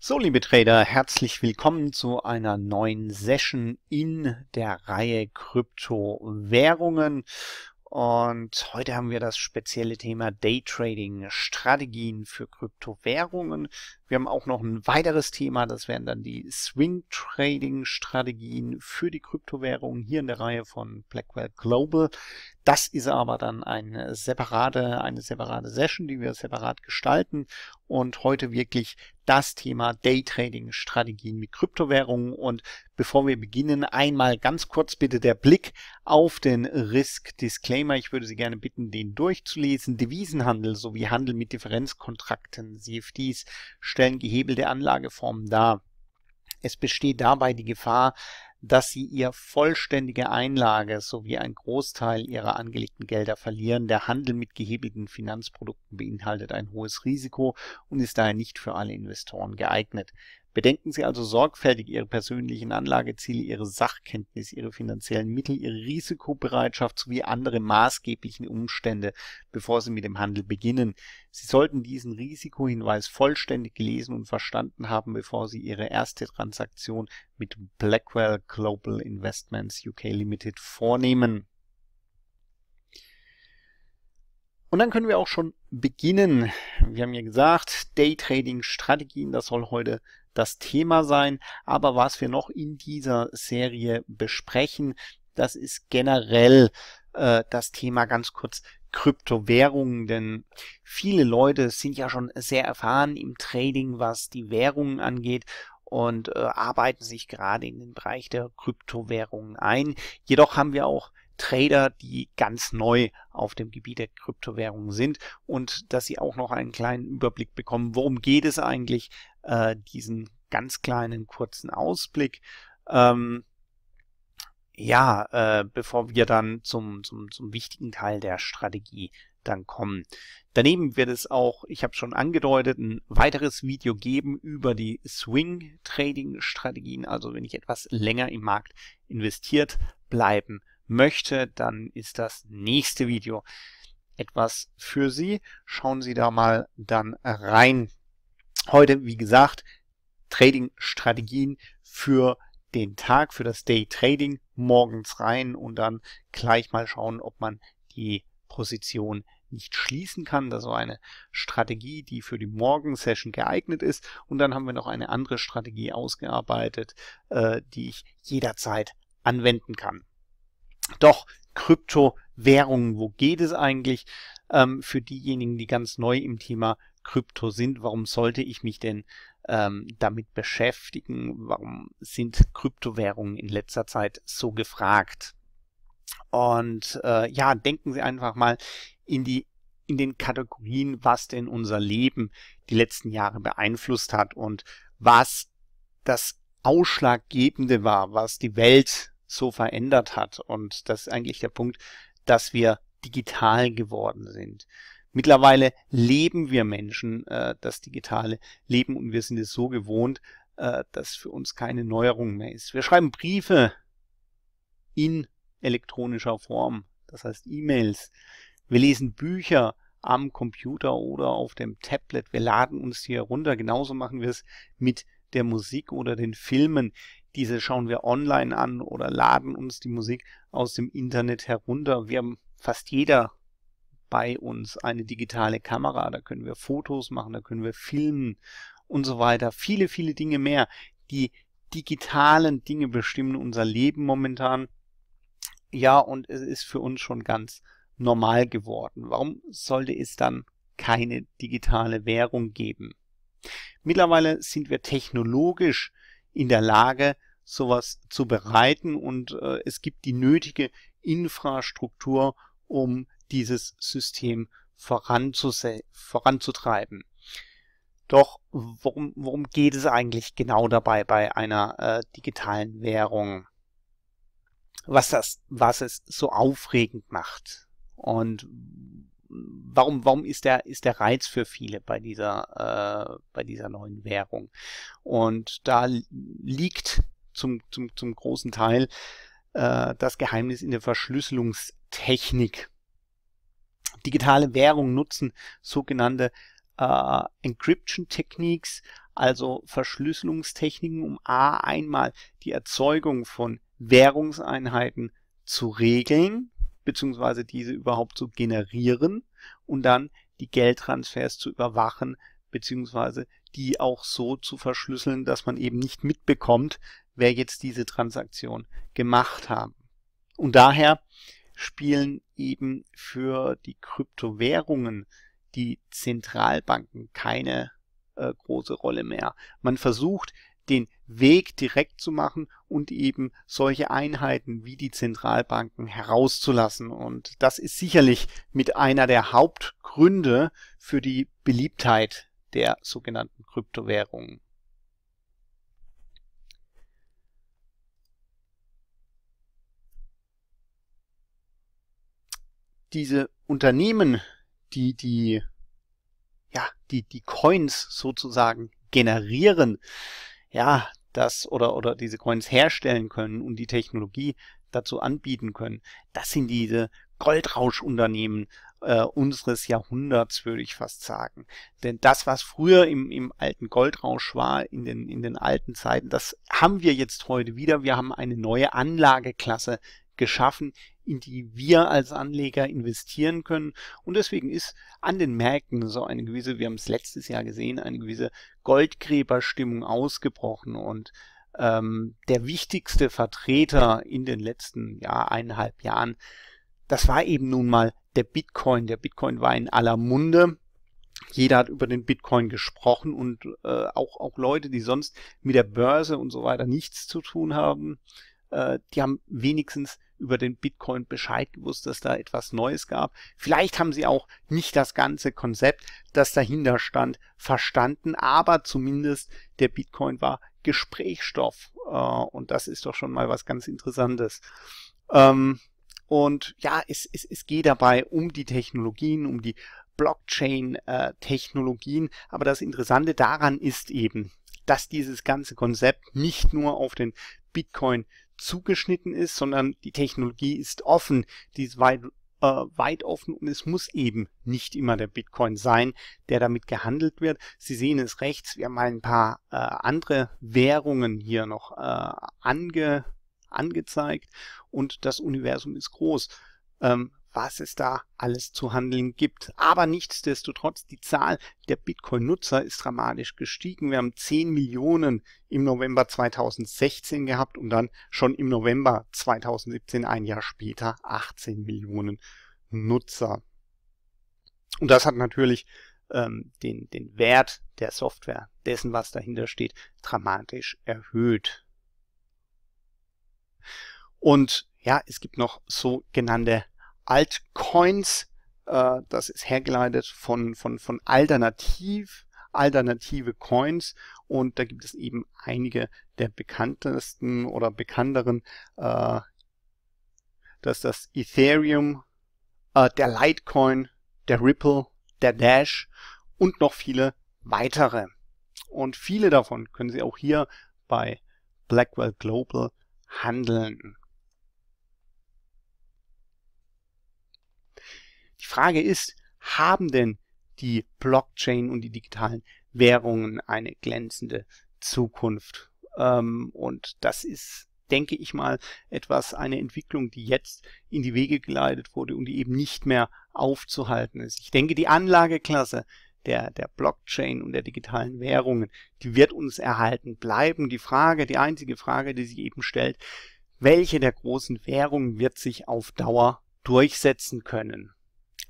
So, liebe Trader, herzlich willkommen zu einer neuen Session in der Reihe Kryptowährungen. Und heute haben wir das spezielle Thema Daytrading, Strategien für Kryptowährungen. Wir haben auch noch ein weiteres Thema, das wären dann die Swing-Trading-Strategien für die Kryptowährungen hier in der Reihe von Blackwell Global. Das ist aber dann eine separate, eine separate Session, die wir separat gestalten und heute wirklich das Thema Day Trading strategien mit Kryptowährungen. Und bevor wir beginnen, einmal ganz kurz bitte der Blick auf den Risk-Disclaimer. Ich würde Sie gerne bitten, den durchzulesen. Devisenhandel sowie Handel mit Differenzkontrakten, CFDs, stellen gehebelte Anlageformen dar. Es besteht dabei die Gefahr, dass sie ihr vollständige Einlage sowie ein Großteil ihrer angelegten Gelder verlieren. Der Handel mit gehebelten Finanzprodukten beinhaltet ein hohes Risiko und ist daher nicht für alle Investoren geeignet. Bedenken Sie also sorgfältig Ihre persönlichen Anlageziele, Ihre Sachkenntnis, Ihre finanziellen Mittel, Ihre Risikobereitschaft sowie andere maßgeblichen Umstände, bevor Sie mit dem Handel beginnen. Sie sollten diesen Risikohinweis vollständig gelesen und verstanden haben, bevor Sie Ihre erste Transaktion mit Blackwell Global Investments UK Limited vornehmen. Und dann können wir auch schon beginnen. Wir haben ja gesagt, Daytrading-Strategien, das soll heute das Thema sein. Aber was wir noch in dieser Serie besprechen, das ist generell äh, das Thema ganz kurz Kryptowährungen, denn viele Leute sind ja schon sehr erfahren im Trading, was die Währungen angeht und äh, arbeiten sich gerade in den Bereich der Kryptowährungen ein. Jedoch haben wir auch Trader, die ganz neu auf dem Gebiet der Kryptowährungen sind und dass sie auch noch einen kleinen Überblick bekommen, worum geht es eigentlich, äh, diesen ganz kleinen kurzen Ausblick. Ähm, ja, äh, bevor wir dann zum, zum, zum wichtigen Teil der Strategie dann kommen. Daneben wird es auch, ich habe schon angedeutet, ein weiteres Video geben über die Swing-Trading-Strategien. Also wenn ich etwas länger im Markt investiert bleiben möchte, dann ist das nächste Video etwas für Sie. Schauen Sie da mal dann rein. Heute, wie gesagt, Trading-Strategien für den Tag, für das Day Trading morgens rein und dann gleich mal schauen, ob man die Position nicht schließen kann. Das ist so eine Strategie, die für die Morgensession geeignet ist. Und dann haben wir noch eine andere Strategie ausgearbeitet, äh, die ich jederzeit anwenden kann. Doch Kryptowährungen, wo geht es eigentlich? Ähm, für diejenigen, die ganz neu im Thema Krypto sind, warum sollte ich mich denn ähm, damit beschäftigen? Warum sind Kryptowährungen in letzter Zeit so gefragt? Und äh, ja, denken Sie einfach mal in die in den Kategorien, was denn unser Leben die letzten Jahre beeinflusst hat und was das Ausschlaggebende war, was die Welt so verändert hat. Und das ist eigentlich der Punkt, dass wir digital geworden sind. Mittlerweile leben wir Menschen äh, das digitale Leben und wir sind es so gewohnt, äh, dass für uns keine Neuerung mehr ist. Wir schreiben Briefe in elektronischer Form, das heißt E-Mails. Wir lesen Bücher am Computer oder auf dem Tablet. Wir laden uns die herunter. Genauso machen wir es mit der Musik oder den Filmen. Diese schauen wir online an oder laden uns die Musik aus dem Internet herunter. Wir haben fast jeder bei uns eine digitale Kamera, da können wir Fotos machen, da können wir filmen und so weiter. Viele, viele Dinge mehr. Die digitalen Dinge bestimmen unser Leben momentan. Ja, und es ist für uns schon ganz normal geworden. Warum sollte es dann keine digitale Währung geben? Mittlerweile sind wir technologisch in der Lage, sowas zu bereiten und äh, es gibt die nötige Infrastruktur, um dieses System voranzutreiben. Doch worum, worum geht es eigentlich genau dabei bei einer äh, digitalen Währung? Was das, was es so aufregend macht und warum, warum ist der, ist der Reiz für viele bei dieser, äh, bei dieser neuen Währung? Und da liegt zum, zum, zum großen Teil äh, das Geheimnis in der Verschlüsselungstechnik digitale Währung nutzen sogenannte äh, Encryption Techniques, also Verschlüsselungstechniken, um A einmal die Erzeugung von Währungseinheiten zu regeln, beziehungsweise diese überhaupt zu generieren und dann die Geldtransfers zu überwachen, beziehungsweise die auch so zu verschlüsseln, dass man eben nicht mitbekommt, wer jetzt diese Transaktion gemacht haben. Und daher spielen eben für die Kryptowährungen die Zentralbanken keine äh, große Rolle mehr. Man versucht, den Weg direkt zu machen und eben solche Einheiten wie die Zentralbanken herauszulassen. Und das ist sicherlich mit einer der Hauptgründe für die Beliebtheit der sogenannten Kryptowährungen. diese Unternehmen, die die ja, die die Coins sozusagen generieren, ja, das oder oder diese Coins herstellen können und die Technologie dazu anbieten können. Das sind diese Goldrauschunternehmen äh, unseres Jahrhunderts, würde ich fast sagen. Denn das, was früher im, im alten Goldrausch war, in den, in den alten Zeiten, das haben wir jetzt heute wieder. Wir haben eine neue Anlageklasse geschaffen, in die wir als Anleger investieren können. Und deswegen ist an den Märkten so eine gewisse, wir haben es letztes Jahr gesehen, eine gewisse Goldgräberstimmung ausgebrochen und ähm, der wichtigste Vertreter in den letzten ja, eineinhalb Jahren, das war eben nun mal der Bitcoin. Der Bitcoin war in aller Munde. Jeder hat über den Bitcoin gesprochen und äh, auch, auch Leute, die sonst mit der Börse und so weiter nichts zu tun haben, äh, die haben wenigstens über den Bitcoin Bescheid gewusst, dass da etwas Neues gab. Vielleicht haben sie auch nicht das ganze Konzept, das dahinter stand, verstanden, aber zumindest der Bitcoin war Gesprächsstoff. Äh, und das ist doch schon mal was ganz Interessantes. Ähm, und ja, es, es, es geht dabei um die Technologien, um die Blockchain-Technologien. Äh, aber das Interessante daran ist eben, dass dieses ganze Konzept nicht nur auf den Bitcoin zugeschnitten ist, sondern die Technologie ist offen, die ist weit, äh, weit offen und es muss eben nicht immer der Bitcoin sein, der damit gehandelt wird. Sie sehen es rechts, wir haben mal ein paar äh, andere Währungen hier noch äh, ange, angezeigt und das Universum ist groß. Ähm, was es da alles zu handeln gibt. Aber nichtsdestotrotz, die Zahl der Bitcoin-Nutzer ist dramatisch gestiegen. Wir haben 10 Millionen im November 2016 gehabt und dann schon im November 2017, ein Jahr später, 18 Millionen Nutzer. Und das hat natürlich ähm, den, den Wert der Software, dessen, was dahinter steht, dramatisch erhöht. Und ja, es gibt noch sogenannte Altcoins. Äh, das ist hergeleitet von, von, von Alternativ, alternative Coins. Und da gibt es eben einige der bekanntesten oder bekannteren, äh, dass das Ethereum, äh, der Litecoin, der Ripple, der Dash und noch viele weitere. Und viele davon können Sie auch hier bei Blackwell Global handeln. Die Frage ist, haben denn die Blockchain und die digitalen Währungen eine glänzende Zukunft? Ähm, und das ist denke ich mal, etwas, eine Entwicklung, die jetzt in die Wege geleitet wurde und die eben nicht mehr aufzuhalten ist. Ich denke, die Anlageklasse der, der Blockchain und der digitalen Währungen, die wird uns erhalten bleiben. Die Frage, die einzige Frage, die sich eben stellt, welche der großen Währungen wird sich auf Dauer durchsetzen können?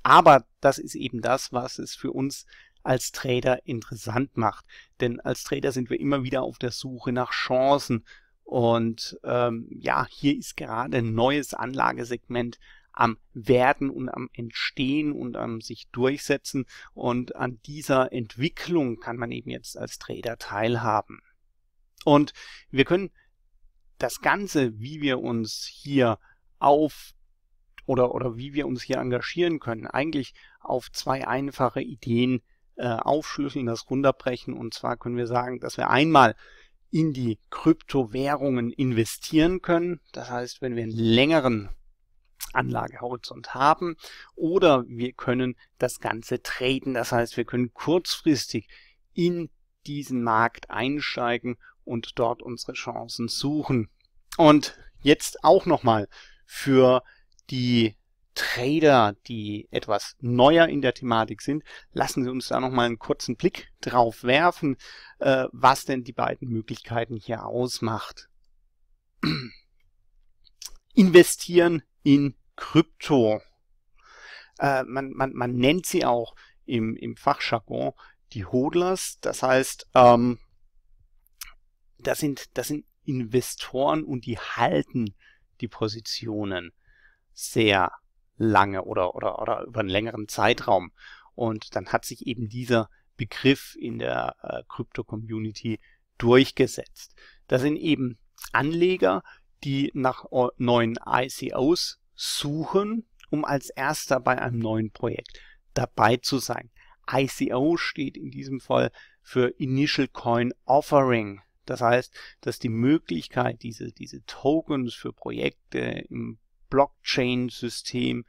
Aber das ist eben das, was es für uns als Trader interessant macht. Denn als Trader sind wir immer wieder auf der Suche nach Chancen. Und ähm, ja, hier ist gerade ein neues Anlagesegment am Werden und am Entstehen und am sich durchsetzen. Und an dieser Entwicklung kann man eben jetzt als Trader teilhaben. Und wir können das Ganze, wie wir uns hier auf oder, oder wie wir uns hier engagieren können, eigentlich auf zwei einfache Ideen äh, aufschlüsseln, das runterbrechen. Und zwar können wir sagen, dass wir einmal in die Kryptowährungen investieren können. Das heißt, wenn wir einen längeren Anlagehorizont haben oder wir können das Ganze traden. Das heißt, wir können kurzfristig in diesen Markt einsteigen und dort unsere Chancen suchen. Und jetzt auch nochmal für die Trader, die etwas neuer in der Thematik sind, lassen Sie uns da nochmal einen kurzen Blick drauf werfen, äh, was denn die beiden Möglichkeiten hier ausmacht. Investieren in Krypto. Äh, man, man, man nennt sie auch im, im Fachjargon die Hodlers. Das heißt, ähm, das, sind, das sind Investoren und die halten die Positionen sehr lange oder, oder, oder über einen längeren Zeitraum. Und dann hat sich eben dieser Begriff in der äh, Crypto-Community durchgesetzt. Das sind eben Anleger, die nach neuen ICOs suchen, um als erster bei einem neuen Projekt dabei zu sein. ICO steht in diesem Fall für Initial Coin Offering. Das heißt, dass die Möglichkeit, diese, diese Tokens für Projekte im Blockchain-System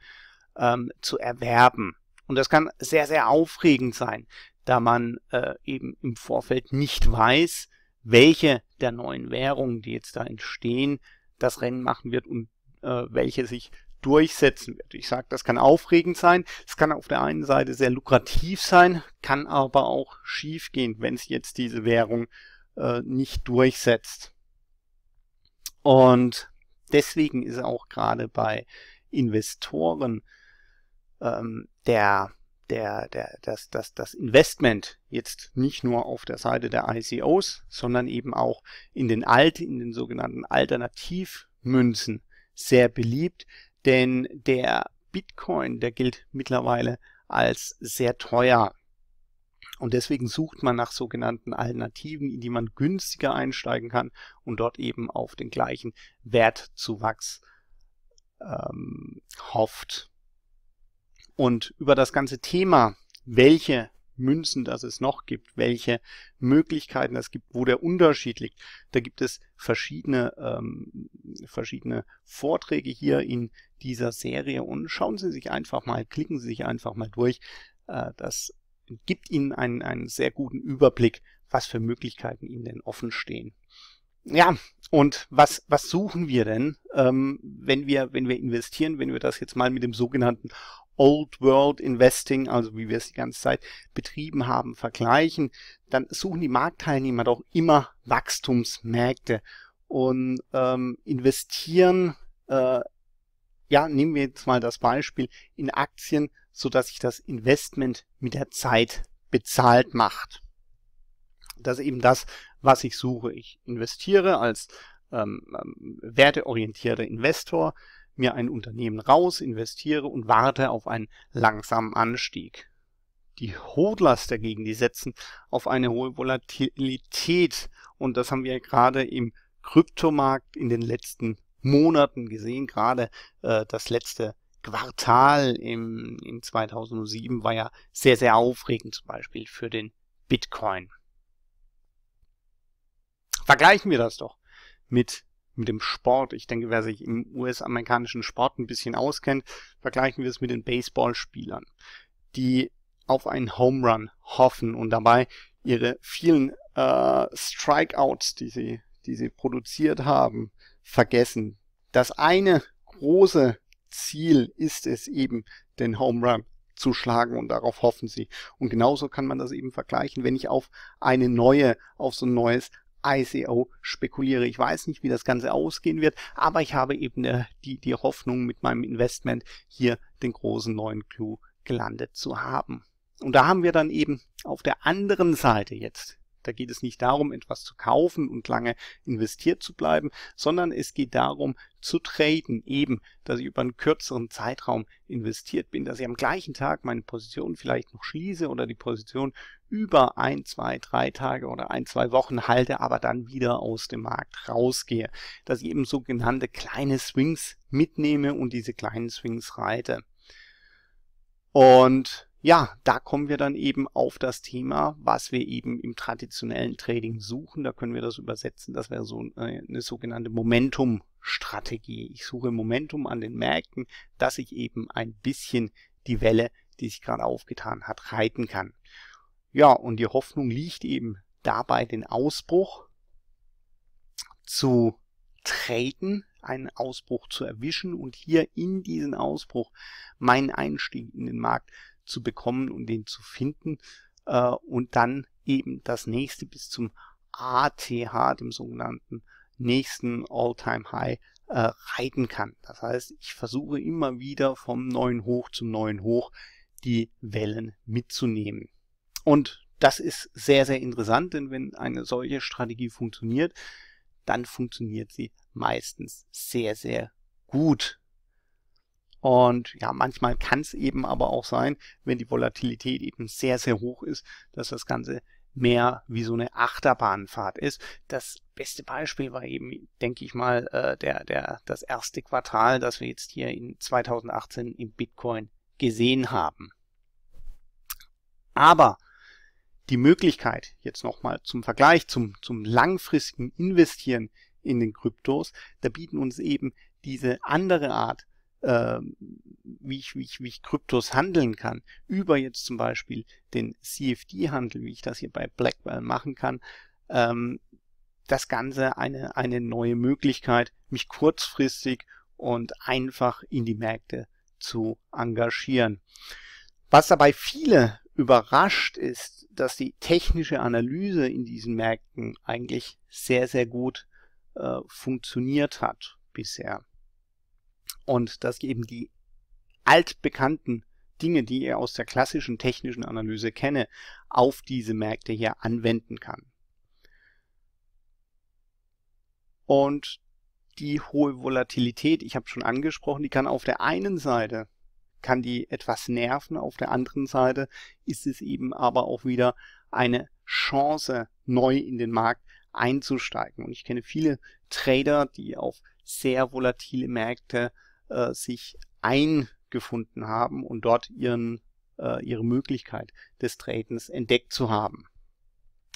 ähm, zu erwerben. Und das kann sehr, sehr aufregend sein, da man äh, eben im Vorfeld nicht weiß, welche der neuen Währungen, die jetzt da entstehen, das Rennen machen wird und äh, welche sich durchsetzen wird. Ich sage, das kann aufregend sein, es kann auf der einen Seite sehr lukrativ sein, kann aber auch schiefgehen, wenn es jetzt diese Währung äh, nicht durchsetzt. Und deswegen ist auch gerade bei Investoren ähm, der, der, der, das, das, das Investment jetzt nicht nur auf der Seite der ICOs, sondern eben auch in den alt, in den sogenannten Alternativmünzen sehr beliebt, denn der Bitcoin, der gilt mittlerweile als sehr teuer. Und deswegen sucht man nach sogenannten Alternativen, in die man günstiger einsteigen kann und dort eben auf den gleichen Wertzuwachs ähm, hofft. Und über das ganze Thema, welche Münzen, das es noch gibt, welche Möglichkeiten es gibt, wo der Unterschied liegt. Da gibt es verschiedene, ähm, verschiedene Vorträge hier in dieser Serie und schauen Sie sich einfach mal, klicken Sie sich einfach mal durch. Äh, das gibt Ihnen einen, einen sehr guten Überblick, was für Möglichkeiten Ihnen denn offen stehen. Ja, und was, was suchen wir denn, ähm, wenn, wir, wenn wir investieren, wenn wir das jetzt mal mit dem sogenannten Old World Investing, also wie wir es die ganze Zeit betrieben haben, vergleichen, dann suchen die Marktteilnehmer doch immer Wachstumsmärkte und ähm, investieren, äh, ja, nehmen wir jetzt mal das Beispiel in Aktien, so dass sich das Investment mit der Zeit bezahlt macht. Das ist eben das, was ich suche. Ich investiere als ähm, ähm werteorientierter Investor mir ein Unternehmen raus, investiere und warte auf einen langsamen Anstieg. Die Hodlers dagegen, die setzen auf eine hohe Volatilität und das haben wir gerade im Kryptomarkt in den letzten Monaten gesehen, gerade äh, das letzte Quartal im, in 2007 war ja sehr, sehr aufregend, zum Beispiel für den Bitcoin. Vergleichen wir das doch mit, mit dem Sport. Ich denke, wer sich im US-amerikanischen Sport ein bisschen auskennt, vergleichen wir es mit den Baseballspielern, die auf einen Home Run hoffen und dabei ihre vielen äh, Strikeouts, die sie, die sie produziert haben, vergessen. Das eine große Ziel ist es eben, den Home Run zu schlagen und darauf hoffen sie. Und genauso kann man das eben vergleichen, wenn ich auf eine neue, auf so ein neues ICO spekuliere. Ich weiß nicht, wie das Ganze ausgehen wird, aber ich habe eben äh, die, die Hoffnung mit meinem Investment hier den großen neuen Clou gelandet zu haben. Und da haben wir dann eben auf der anderen Seite jetzt da geht es nicht darum, etwas zu kaufen und lange investiert zu bleiben, sondern es geht darum, zu traden, eben, dass ich über einen kürzeren Zeitraum investiert bin, dass ich am gleichen Tag meine Position vielleicht noch schließe oder die Position über ein, zwei, drei Tage oder ein, zwei Wochen halte, aber dann wieder aus dem Markt rausgehe, dass ich eben sogenannte kleine Swings mitnehme und diese kleinen Swings reite. Und ja, da kommen wir dann eben auf das Thema, was wir eben im traditionellen Trading suchen. Da können wir das übersetzen. Das wäre so äh, eine sogenannte Momentum-Strategie. Ich suche Momentum an den Märkten, dass ich eben ein bisschen die Welle, die sich gerade aufgetan hat, reiten kann. Ja, und die Hoffnung liegt eben dabei, den Ausbruch zu traden, einen Ausbruch zu erwischen und hier in diesen Ausbruch meinen Einstieg in den Markt zu bekommen und den zu finden äh, und dann eben das nächste bis zum ATH, dem sogenannten nächsten All-Time-High, äh, reiten kann. Das heißt, ich versuche immer wieder vom neuen Hoch zum neuen Hoch die Wellen mitzunehmen. Und das ist sehr, sehr interessant, denn wenn eine solche Strategie funktioniert, dann funktioniert sie meistens sehr, sehr gut. Und ja, manchmal kann es eben aber auch sein, wenn die Volatilität eben sehr, sehr hoch ist, dass das Ganze mehr wie so eine Achterbahnfahrt ist. Das beste Beispiel war eben, denke ich mal, äh, der, der, das erste Quartal, das wir jetzt hier in 2018 im Bitcoin gesehen haben. Aber die Möglichkeit, jetzt nochmal zum Vergleich, zum, zum langfristigen Investieren in den Kryptos, da bieten uns eben diese andere Art äh, wie, ich, wie, ich, wie ich Kryptos handeln kann, über jetzt zum Beispiel den CFD-Handel, wie ich das hier bei Blackwell machen kann, ähm, das Ganze eine, eine neue Möglichkeit, mich kurzfristig und einfach in die Märkte zu engagieren. Was dabei viele überrascht ist, dass die technische Analyse in diesen Märkten eigentlich sehr, sehr gut äh, funktioniert hat bisher und dass eben die altbekannten Dinge, die ihr aus der klassischen technischen Analyse kenne, auf diese Märkte hier anwenden kann. Und die hohe Volatilität, ich habe schon angesprochen, die kann auf der einen Seite, kann die etwas nerven, auf der anderen Seite ist es eben aber auch wieder eine Chance, neu in den Markt einzusteigen. Und ich kenne viele Trader, die auf sehr volatile Märkte äh, sich eingefunden haben und dort ihren, äh, ihre Möglichkeit des Tradens entdeckt zu haben.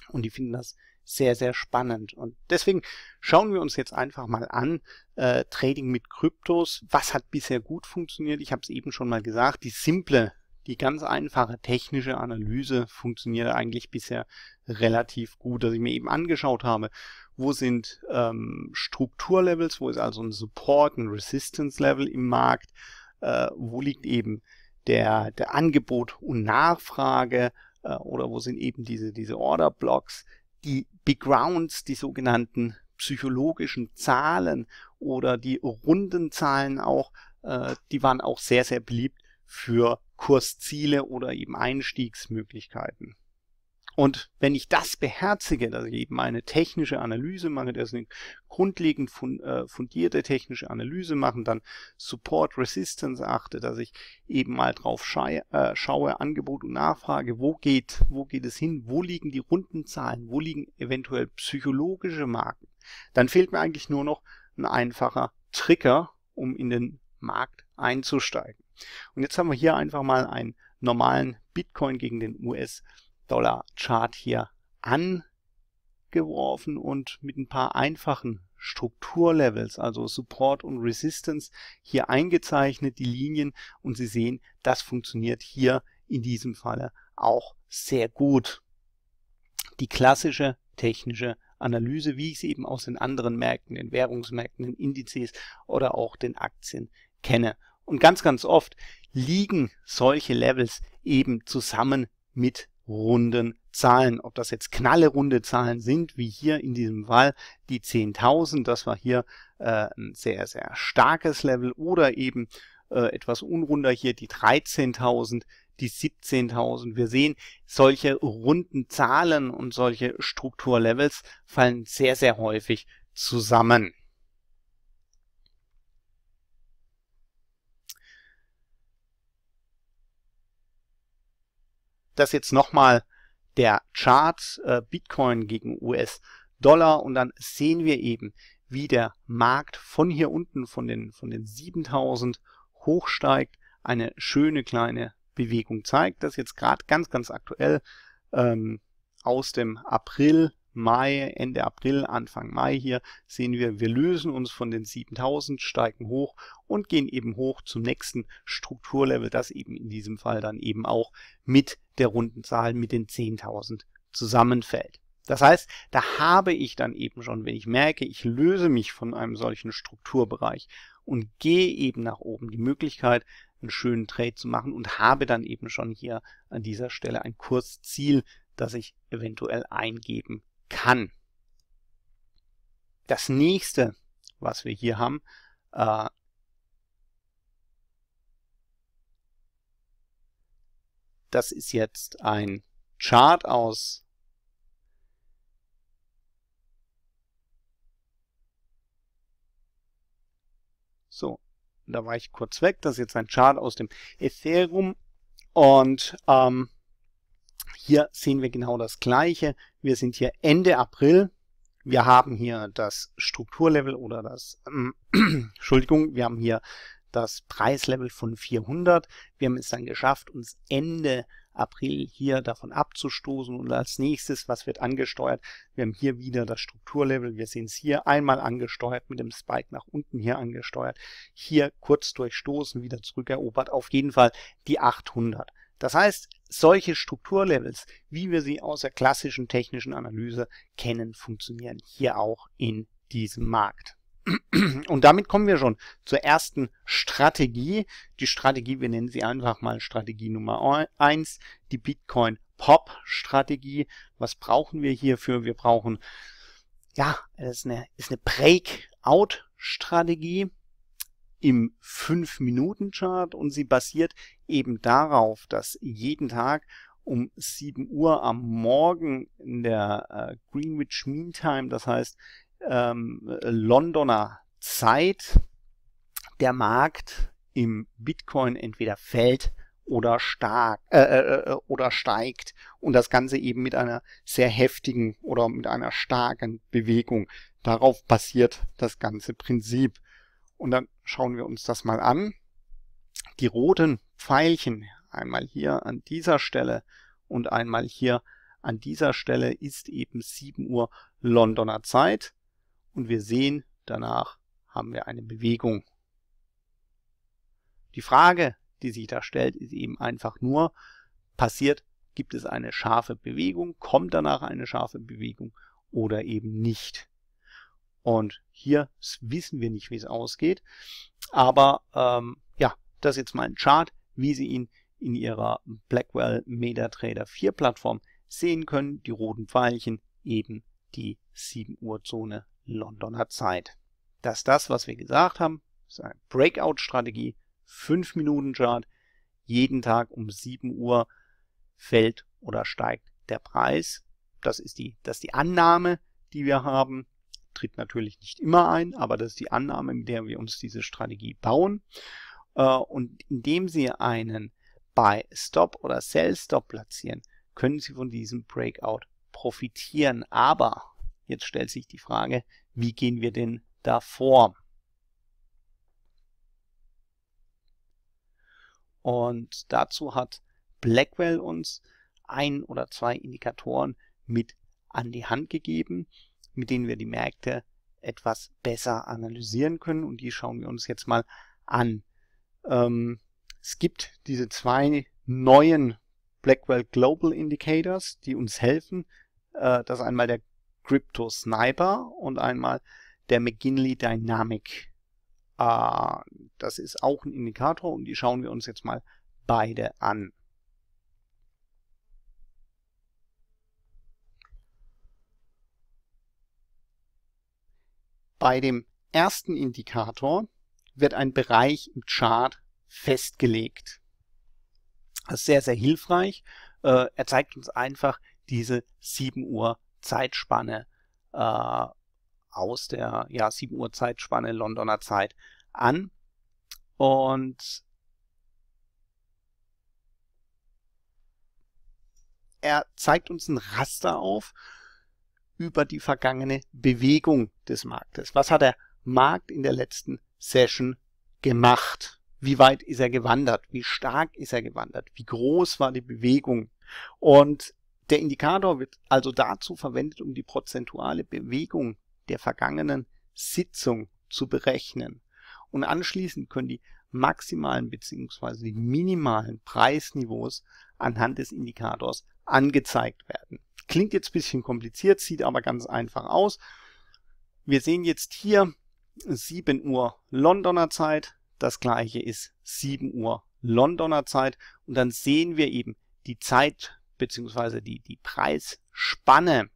Und die finden das sehr, sehr spannend. Und deswegen schauen wir uns jetzt einfach mal an, äh, Trading mit Kryptos, was hat bisher gut funktioniert? Ich habe es eben schon mal gesagt, die simple die ganz einfache technische Analyse funktioniert eigentlich bisher relativ gut, dass ich mir eben angeschaut habe, wo sind ähm, Strukturlevels, wo ist also ein Support, ein Resistance-Level im Markt, äh, wo liegt eben der, der Angebot und Nachfrage äh, oder wo sind eben diese, diese Order-Blocks, die Big Backgrounds, die sogenannten psychologischen Zahlen oder die runden Zahlen auch, äh, die waren auch sehr, sehr beliebt für Kursziele oder eben Einstiegsmöglichkeiten. Und wenn ich das beherzige, dass ich eben eine technische Analyse mache, das ich eine grundlegend äh, fundierte technische Analyse machen, dann Support Resistance achte, dass ich eben mal drauf äh, schaue, Angebot und Nachfrage, wo geht, wo geht es hin, wo liegen die runden Zahlen, wo liegen eventuell psychologische Marken. Dann fehlt mir eigentlich nur noch ein einfacher Trigger, um in den Markt einzusteigen. Und jetzt haben wir hier einfach mal einen normalen Bitcoin gegen den US-Dollar-Chart hier angeworfen und mit ein paar einfachen Strukturlevels, also Support und Resistance, hier eingezeichnet, die Linien. Und Sie sehen, das funktioniert hier in diesem Falle auch sehr gut. Die klassische technische Analyse, wie ich sie eben aus den anderen Märkten, den Währungsmärkten, den Indizes oder auch den Aktien kenne. Und ganz, ganz oft liegen solche Levels eben zusammen mit runden Zahlen. Ob das jetzt knalle runde Zahlen sind, wie hier in diesem Fall die 10.000, das war hier äh, ein sehr, sehr starkes Level, oder eben äh, etwas unrunder hier die 13.000, die 17.000. Wir sehen, solche runden Zahlen und solche Strukturlevels fallen sehr, sehr häufig zusammen. das jetzt nochmal der Chart äh, Bitcoin gegen US-Dollar und dann sehen wir eben, wie der Markt von hier unten, von den, von den 7000 hochsteigt, eine schöne kleine Bewegung zeigt. Das jetzt gerade ganz, ganz aktuell ähm, aus dem April, Mai, Ende April, Anfang Mai hier sehen wir, wir lösen uns von den 7000, steigen hoch und gehen eben hoch zum nächsten Strukturlevel, das eben in diesem Fall dann eben auch mit der runden Zahl mit den 10.000 zusammenfällt. Das heißt, da habe ich dann eben schon, wenn ich merke, ich löse mich von einem solchen Strukturbereich und gehe eben nach oben, die Möglichkeit, einen schönen Trade zu machen und habe dann eben schon hier an dieser Stelle ein Kursziel, das ich eventuell eingeben kann. Das nächste, was wir hier haben, äh, Das ist jetzt ein Chart aus So, da war ich kurz weg. Das ist jetzt ein Chart aus dem Ethereum. Und ähm, hier sehen wir genau das Gleiche. Wir sind hier Ende April. Wir haben hier das Strukturlevel oder das, ähm, Entschuldigung, wir haben hier das Preislevel von 400. Wir haben es dann geschafft, uns Ende April hier davon abzustoßen und als nächstes, was wird angesteuert? Wir haben hier wieder das Strukturlevel, wir sehen es hier einmal angesteuert, mit dem Spike nach unten hier angesteuert, hier kurz durchstoßen, wieder zurückerobert, auf jeden Fall die 800. Das heißt, solche Strukturlevels, wie wir sie aus der klassischen technischen Analyse kennen, funktionieren hier auch in diesem Markt. Und damit kommen wir schon zur ersten Strategie. Die Strategie, wir nennen sie einfach mal Strategie Nummer eins, die Bitcoin Pop Strategie. Was brauchen wir hierfür? Wir brauchen, ja, es ist eine, ist eine Breakout Strategie im 5-Minuten-Chart und sie basiert eben darauf, dass jeden Tag um 7 Uhr am Morgen in der äh, Greenwich Mean Time, das heißt ähm, Londoner Zeit der Markt im Bitcoin entweder fällt oder stark äh, äh, äh, oder steigt und das Ganze eben mit einer sehr heftigen oder mit einer starken Bewegung. Darauf basiert das ganze Prinzip. Und dann schauen wir uns das mal an. Die roten Pfeilchen, einmal hier an dieser Stelle und einmal hier an dieser Stelle ist eben 7 Uhr Londoner Zeit und wir sehen, danach haben wir eine Bewegung. Die Frage, die sich da stellt, ist eben einfach nur, passiert, gibt es eine scharfe Bewegung, kommt danach eine scharfe Bewegung oder eben nicht. Und hier wissen wir nicht, wie es ausgeht. Aber ähm, ja, das ist jetzt mal ein Chart, wie Sie ihn in Ihrer Blackwell MetaTrader 4 Plattform sehen können. Die roten Pfeilchen, eben die 7 Uhr Zone Londoner Zeit. Das das, was wir gesagt haben. ist eine Breakout-Strategie. 5-Minuten-Chart. Jeden Tag um 7 Uhr fällt oder steigt der Preis. Das ist die, das ist die Annahme, die wir haben. Tritt natürlich nicht immer ein, aber das ist die Annahme, mit der wir uns diese Strategie bauen. Äh, und indem Sie einen Buy Stop oder Sell Stop platzieren, können Sie von diesem Breakout profitieren. Aber Jetzt stellt sich die Frage, wie gehen wir denn da vor? Und dazu hat Blackwell uns ein oder zwei Indikatoren mit an die Hand gegeben, mit denen wir die Märkte etwas besser analysieren können und die schauen wir uns jetzt mal an. Ähm, es gibt diese zwei neuen Blackwell Global Indicators, die uns helfen. Äh, das ist einmal der Crypto Sniper und einmal der McGinley Dynamic. Äh, das ist auch ein Indikator und die schauen wir uns jetzt mal beide an. Bei dem ersten Indikator wird ein Bereich im Chart festgelegt. Das ist sehr, sehr hilfreich. Äh, er zeigt uns einfach diese 7 Uhr Zeitspanne äh, aus der ja, 7 Uhr Zeitspanne Londoner Zeit an. Und er zeigt uns ein Raster auf über die vergangene Bewegung des Marktes. Was hat der Markt in der letzten Session gemacht? Wie weit ist er gewandert? Wie stark ist er gewandert? Wie groß war die Bewegung? Und der Indikator wird also dazu verwendet, um die prozentuale Bewegung der vergangenen Sitzung zu berechnen. Und anschließend können die maximalen bzw. die minimalen Preisniveaus anhand des Indikators angezeigt werden. Klingt jetzt bisschen kompliziert, sieht aber ganz einfach aus. Wir sehen jetzt hier 7 Uhr Londoner Zeit, das gleiche ist 7 Uhr Londoner Zeit und dann sehen wir eben die Zeit beziehungsweise die, die Preisspanne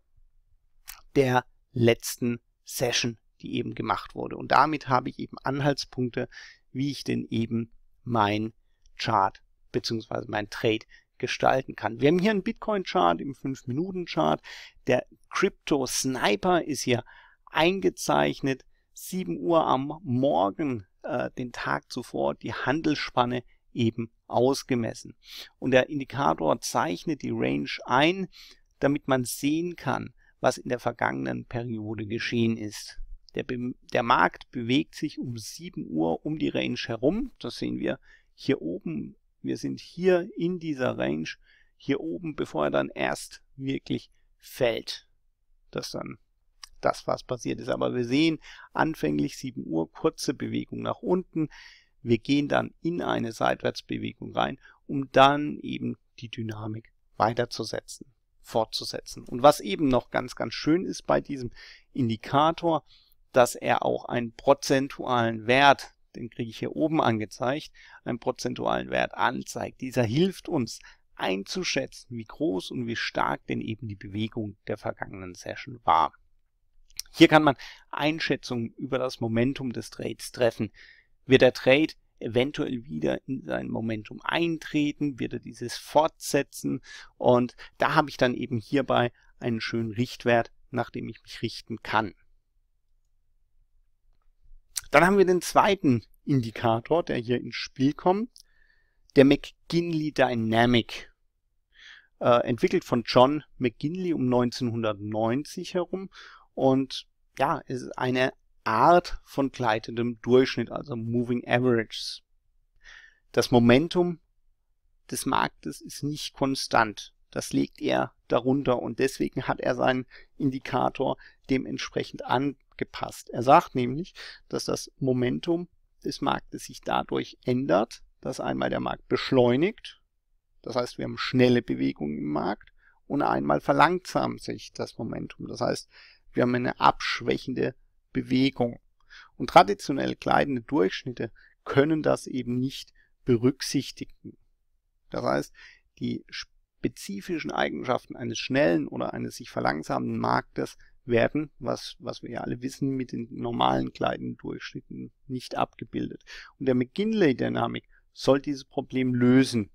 der letzten Session, die eben gemacht wurde. Und damit habe ich eben Anhaltspunkte, wie ich denn eben mein Chart beziehungsweise mein Trade gestalten kann. Wir haben hier einen Bitcoin-Chart im 5-Minuten-Chart. Der Crypto Sniper ist hier eingezeichnet. 7 Uhr am Morgen, äh, den Tag zuvor, die Handelsspanne eben ausgemessen. Und der Indikator zeichnet die Range ein, damit man sehen kann, was in der vergangenen Periode geschehen ist. Der, Be der Markt bewegt sich um 7 Uhr um die Range herum. Das sehen wir hier oben. Wir sind hier in dieser Range, hier oben, bevor er dann erst wirklich fällt. Das ist dann das, was passiert ist. Aber wir sehen anfänglich 7 Uhr kurze Bewegung nach unten, wir gehen dann in eine Seitwärtsbewegung rein, um dann eben die Dynamik weiterzusetzen, fortzusetzen. Und was eben noch ganz, ganz schön ist bei diesem Indikator, dass er auch einen prozentualen Wert, den kriege ich hier oben angezeigt, einen prozentualen Wert anzeigt. Dieser hilft uns einzuschätzen, wie groß und wie stark denn eben die Bewegung der vergangenen Session war. Hier kann man Einschätzungen über das Momentum des Trades treffen. Wird der Trade eventuell wieder in sein Momentum eintreten? Wird er dieses fortsetzen? Und da habe ich dann eben hierbei einen schönen Richtwert, nach dem ich mich richten kann. Dann haben wir den zweiten Indikator, der hier ins Spiel kommt, der McGinley Dynamic. Äh, entwickelt von John McGinley um 1990 herum und ja, ist eine Art von gleitendem Durchschnitt, also Moving Average. Das Momentum des Marktes ist nicht konstant. Das legt er darunter und deswegen hat er seinen Indikator dementsprechend angepasst. Er sagt nämlich, dass das Momentum des Marktes sich dadurch ändert, dass einmal der Markt beschleunigt, das heißt wir haben schnelle Bewegungen im Markt und einmal verlangsamt sich das Momentum, das heißt wir haben eine abschwächende Bewegung. Und traditionell kleidende Durchschnitte können das eben nicht berücksichtigen. Das heißt, die spezifischen Eigenschaften eines schnellen oder eines sich verlangsamenden Marktes werden, was, was wir ja alle wissen, mit den normalen kleinen Durchschnitten nicht abgebildet. Und der McGinley-Dynamik soll dieses Problem lösen.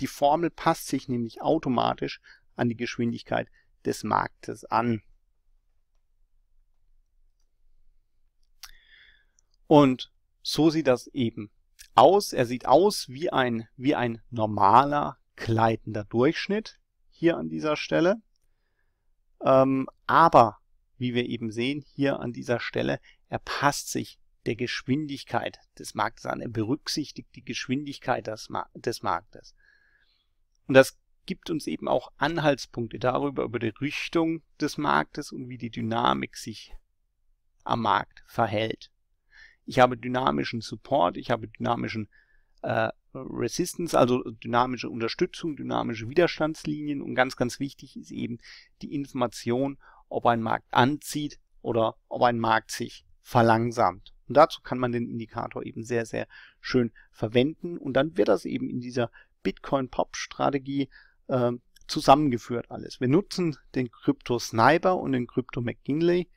Die Formel passt sich nämlich automatisch an die Geschwindigkeit des Marktes an. Und so sieht das eben aus. Er sieht aus wie ein, wie ein normaler gleitender Durchschnitt hier an dieser Stelle. Ähm, aber, wie wir eben sehen, hier an dieser Stelle, er passt sich der Geschwindigkeit des Marktes an. Er berücksichtigt die Geschwindigkeit des, Mark des Marktes. Und das gibt uns eben auch Anhaltspunkte darüber, über die Richtung des Marktes und wie die Dynamik sich am Markt verhält ich habe dynamischen Support, ich habe dynamischen äh, Resistance, also dynamische Unterstützung, dynamische Widerstandslinien und ganz, ganz wichtig ist eben die Information, ob ein Markt anzieht oder ob ein Markt sich verlangsamt. Und dazu kann man den Indikator eben sehr, sehr schön verwenden und dann wird das eben in dieser Bitcoin-Pop-Strategie äh, zusammengeführt alles. Wir nutzen den Crypto Sniper und den Crypto McKinley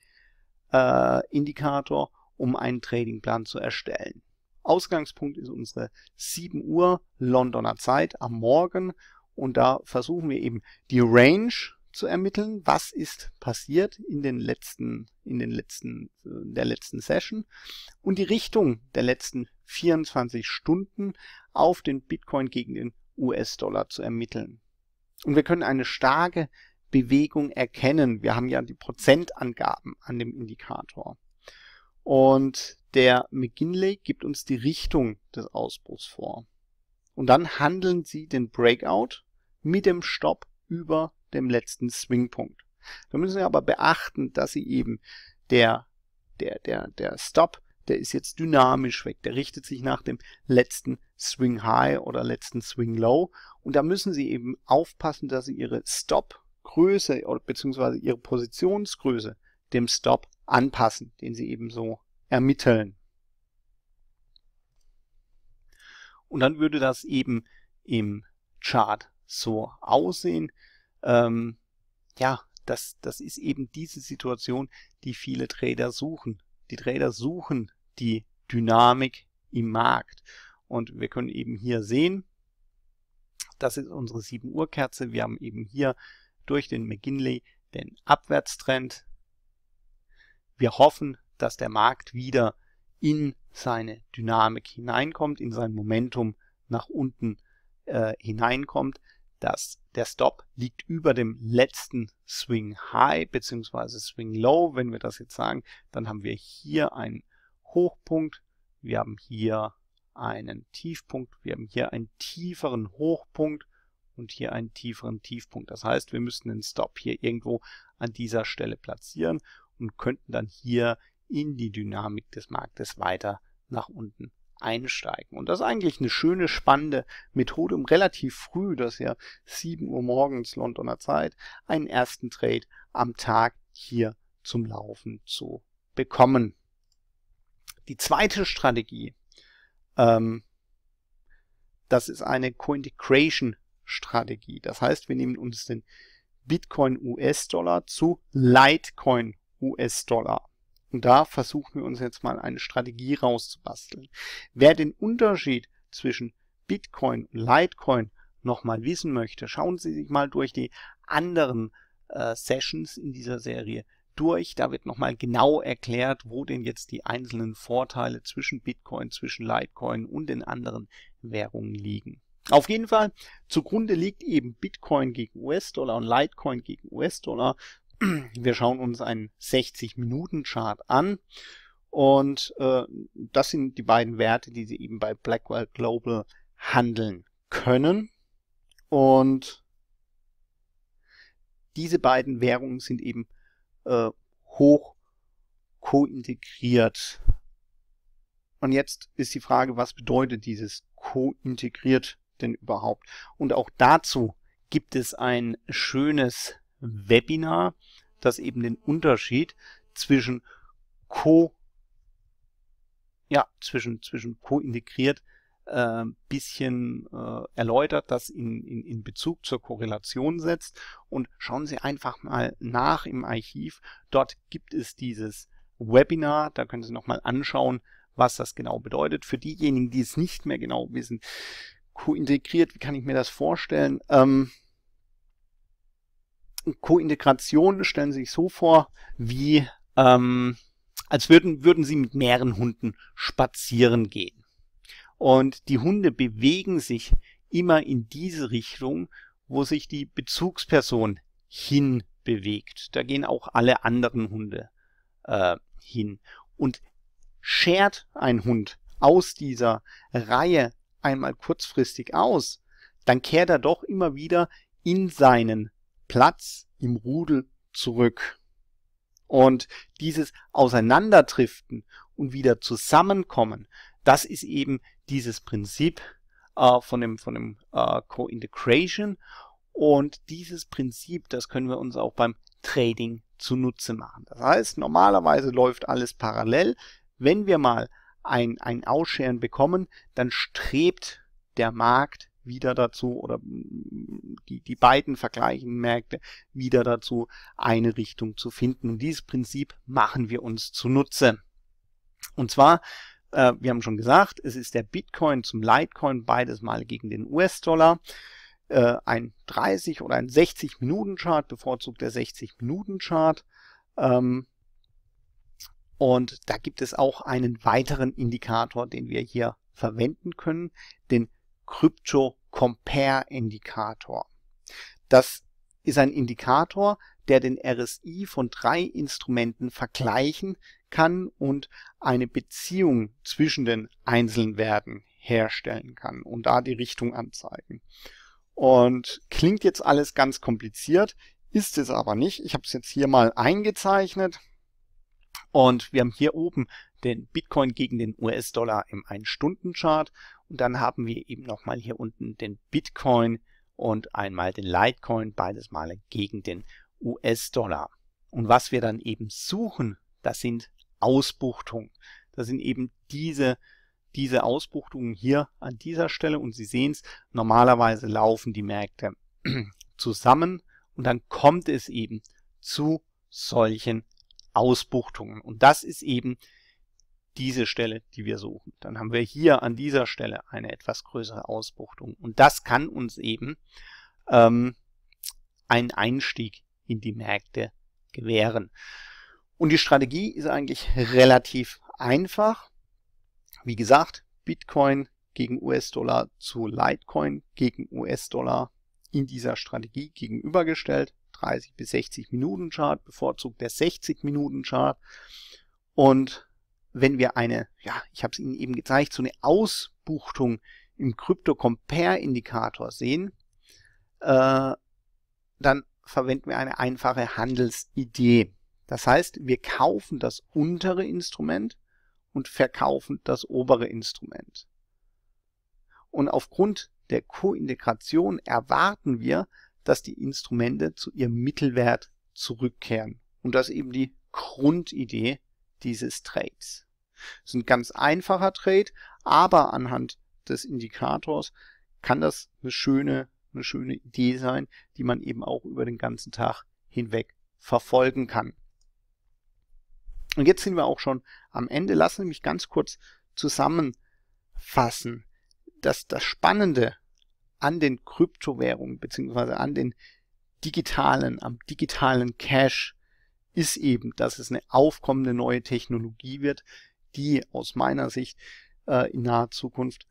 äh, Indikator, um einen Tradingplan zu erstellen. Ausgangspunkt ist unsere 7 Uhr Londoner Zeit am Morgen und da versuchen wir eben die Range zu ermitteln, was ist passiert in den letzten in den letzten äh, der letzten Session und die Richtung der letzten 24 Stunden auf den Bitcoin gegen den US-Dollar zu ermitteln. Und wir können eine starke Bewegung erkennen. Wir haben ja die Prozentangaben an dem Indikator. Und der McGinley gibt uns die Richtung des Ausbruchs vor. Und dann handeln sie den Breakout mit dem Stopp über dem letzten Swingpunkt. Da müssen sie aber beachten, dass sie eben der, der, der, der Stop, der ist jetzt dynamisch weg. Der richtet sich nach dem letzten Swing High oder letzten Swing Low. Und da müssen sie eben aufpassen, dass sie ihre Stop Größe oder beziehungsweise ihre Positionsgröße dem Stop anpassen, den sie eben so ermitteln. Und dann würde das eben im Chart so aussehen. Ähm, ja, das, das ist eben diese Situation, die viele Trader suchen. Die Trader suchen die Dynamik im Markt. Und wir können eben hier sehen, das ist unsere 7 Uhr Kerze. Wir haben eben hier durch den McGinley den Abwärtstrend wir hoffen, dass der Markt wieder in seine Dynamik hineinkommt, in sein Momentum nach unten äh, hineinkommt. Dass der Stop liegt über dem letzten Swing High bzw. Swing Low. Wenn wir das jetzt sagen, dann haben wir hier einen Hochpunkt, wir haben hier einen Tiefpunkt, wir haben hier einen tieferen Hochpunkt und hier einen tieferen Tiefpunkt. Das heißt, wir müssen den Stop hier irgendwo an dieser Stelle platzieren und könnten dann hier in die Dynamik des Marktes weiter nach unten einsteigen. Und das ist eigentlich eine schöne, spannende Methode, um relativ früh, das ist ja 7 Uhr morgens Londoner Zeit, einen ersten Trade am Tag hier zum Laufen zu bekommen. Die zweite Strategie, ähm, das ist eine Cointegration Strategie. Das heißt, wir nehmen uns den Bitcoin US-Dollar zu Litecoin US-Dollar. Und da versuchen wir uns jetzt mal eine Strategie rauszubasteln. Wer den Unterschied zwischen Bitcoin und Litecoin nochmal wissen möchte, schauen Sie sich mal durch die anderen äh, Sessions in dieser Serie durch. Da wird nochmal genau erklärt, wo denn jetzt die einzelnen Vorteile zwischen Bitcoin, zwischen Litecoin und den anderen Währungen liegen. Auf jeden Fall, zugrunde liegt eben Bitcoin gegen US-Dollar und Litecoin gegen US-Dollar. Wir schauen uns einen 60-Minuten-Chart an und äh, das sind die beiden Werte, die Sie eben bei Blackwell Global handeln können. Und diese beiden Währungen sind eben äh, hoch kointegriert. Und jetzt ist die Frage, was bedeutet dieses kointegriert denn überhaupt? Und auch dazu gibt es ein schönes Webinar, das eben den Unterschied zwischen co ja, zwischen, zwischen co-integriert äh, bisschen äh, erläutert, das in, in, in Bezug zur Korrelation setzt. Und schauen Sie einfach mal nach im Archiv. Dort gibt es dieses Webinar, da können Sie nochmal anschauen, was das genau bedeutet. Für diejenigen, die es nicht mehr genau wissen, co-integriert, wie kann ich mir das vorstellen? Ähm, Kointegration stellen Sie sich so vor, wie ähm, als würden, würden Sie mit mehreren Hunden spazieren gehen. Und die Hunde bewegen sich immer in diese Richtung, wo sich die Bezugsperson hin bewegt. Da gehen auch alle anderen Hunde äh, hin. Und schert ein Hund aus dieser Reihe einmal kurzfristig aus, dann kehrt er doch immer wieder in seinen Platz im Rudel zurück. Und dieses Auseinanderdriften und wieder zusammenkommen, das ist eben dieses Prinzip äh, von dem, von dem äh, Co-Integration. Und dieses Prinzip, das können wir uns auch beim Trading zunutze machen. Das heißt, normalerweise läuft alles parallel. Wenn wir mal ein, ein Ausscheren bekommen, dann strebt der Markt wieder dazu oder mm, die, die beiden vergleichenden Märkte wieder dazu, eine Richtung zu finden. Und dieses Prinzip machen wir uns zunutze. Und zwar, äh, wir haben schon gesagt, es ist der Bitcoin zum Litecoin beides mal gegen den US-Dollar. Äh, ein 30 oder ein 60 Minuten Chart, bevorzugt der 60 Minuten Chart. Ähm, und da gibt es auch einen weiteren Indikator, den wir hier verwenden können, den Crypto Compare Indikator. Das ist ein Indikator, der den RSI von drei Instrumenten vergleichen kann und eine Beziehung zwischen den einzelnen Werten herstellen kann und da die Richtung anzeigen. Und klingt jetzt alles ganz kompliziert, ist es aber nicht. Ich habe es jetzt hier mal eingezeichnet und wir haben hier oben den Bitcoin gegen den US-Dollar im 1-Stunden-Chart und dann haben wir eben nochmal hier unten den Bitcoin und einmal den Litecoin, beides Male gegen den US-Dollar. Und was wir dann eben suchen, das sind Ausbuchtungen. Das sind eben diese, diese Ausbuchtungen hier an dieser Stelle. Und Sie sehen es, normalerweise laufen die Märkte zusammen und dann kommt es eben zu solchen Ausbuchtungen. Und das ist eben diese Stelle, die wir suchen. Dann haben wir hier an dieser Stelle eine etwas größere Ausbuchtung. Und das kann uns eben ähm, einen Einstieg in die Märkte gewähren. Und die Strategie ist eigentlich relativ einfach. Wie gesagt, Bitcoin gegen US-Dollar zu Litecoin gegen US-Dollar in dieser Strategie gegenübergestellt. 30 bis 60 Minuten Chart, bevorzugt der 60 Minuten Chart. Und wenn wir eine, ja, ich habe es Ihnen eben gezeigt, so eine Ausbuchtung im Crypto-Compare-Indikator sehen, äh, dann verwenden wir eine einfache Handelsidee. Das heißt, wir kaufen das untere Instrument und verkaufen das obere Instrument. Und aufgrund der Kointegration erwarten wir, dass die Instrumente zu ihrem Mittelwert zurückkehren. Und das ist eben die Grundidee dieses Trades. Das ist ein ganz einfacher Trade, aber anhand des Indikators kann das eine schöne, eine schöne Idee sein, die man eben auch über den ganzen Tag hinweg verfolgen kann. Und jetzt sind wir auch schon am Ende. Lassen Sie mich ganz kurz zusammenfassen, dass das Spannende an den Kryptowährungen bzw. an den digitalen, am digitalen Cash ist eben, dass es eine aufkommende neue Technologie wird, die aus meiner Sicht äh, in naher Zukunft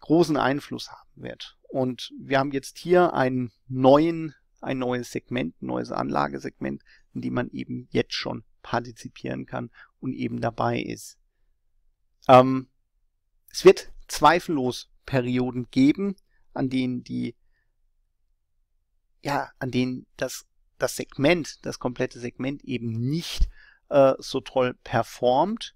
großen Einfluss haben wird. Und wir haben jetzt hier einen neuen, ein neues Segment, ein neues Anlagesegment, in dem man eben jetzt schon partizipieren kann und eben dabei ist. Ähm, es wird zweifellos Perioden geben, an denen die, ja, an denen das, das Segment, das komplette Segment eben nicht äh, so toll performt.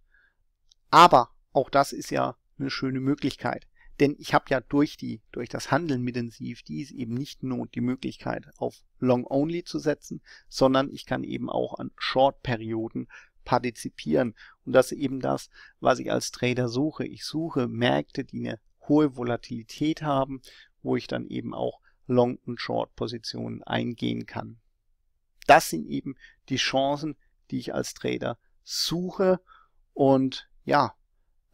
Aber auch das ist ja eine schöne Möglichkeit. Denn ich habe ja durch die, durch das Handeln mit den CFDs eben nicht nur die Möglichkeit, auf Long-Only zu setzen, sondern ich kann eben auch an Short-Perioden partizipieren. Und das ist eben das, was ich als Trader suche. Ich suche Märkte, die eine hohe Volatilität haben, wo ich dann eben auch Long- und Short-Positionen eingehen kann. Das sind eben die Chancen, die ich als Trader suche und ja,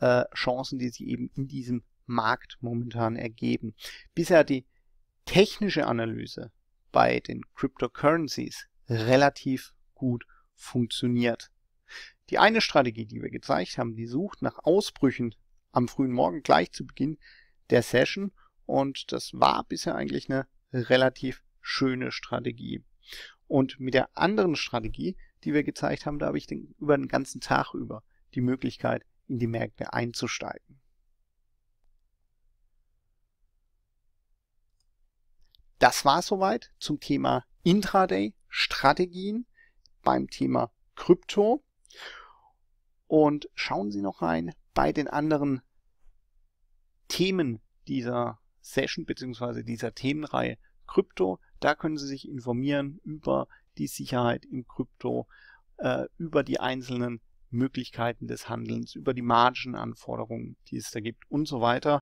äh, Chancen, die sich eben in diesem Markt momentan ergeben. Bisher die technische Analyse bei den Cryptocurrencies relativ gut funktioniert. Die eine Strategie, die wir gezeigt haben, die sucht nach Ausbrüchen am frühen Morgen gleich zu Beginn der Session und das war bisher eigentlich eine relativ schöne Strategie. Und mit der anderen Strategie, die wir gezeigt haben, da habe ich den, über den ganzen Tag über die Möglichkeit, in die Märkte einzusteigen. Das war soweit zum Thema Intraday Strategien beim Thema Krypto. Und schauen Sie noch rein bei den anderen Themen dieser Session bzw. dieser Themenreihe Krypto. Da können Sie sich informieren über die Sicherheit im Krypto, äh, über die einzelnen Möglichkeiten des Handelns, über die Margenanforderungen, die es da gibt und so weiter.